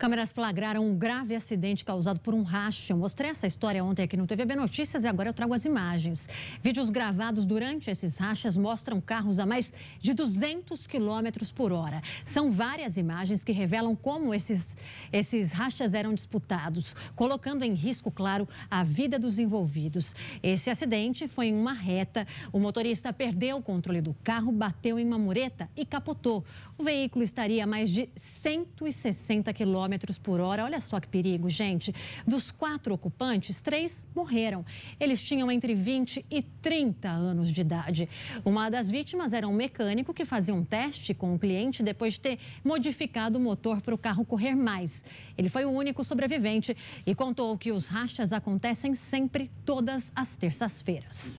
Câmeras flagraram um grave acidente causado por um racha. mostrei essa história ontem aqui no TVB Notícias e agora eu trago as imagens. Vídeos gravados durante esses rachas mostram carros a mais de 200 km por hora. São várias imagens que revelam como esses, esses rachas eram disputados, colocando em risco, claro, a vida dos envolvidos. Esse acidente foi em uma reta. O motorista perdeu o controle do carro, bateu em uma mureta e capotou. O veículo estaria a mais de 160 km quilômetros por hora. Olha só que perigo, gente. Dos quatro ocupantes, três morreram. Eles tinham entre 20 e 30 anos de idade. Uma das vítimas era um mecânico que fazia um teste com o um cliente depois de ter modificado o motor para o carro correr mais. Ele foi o único sobrevivente e contou que os rachas acontecem sempre todas as terças-feiras.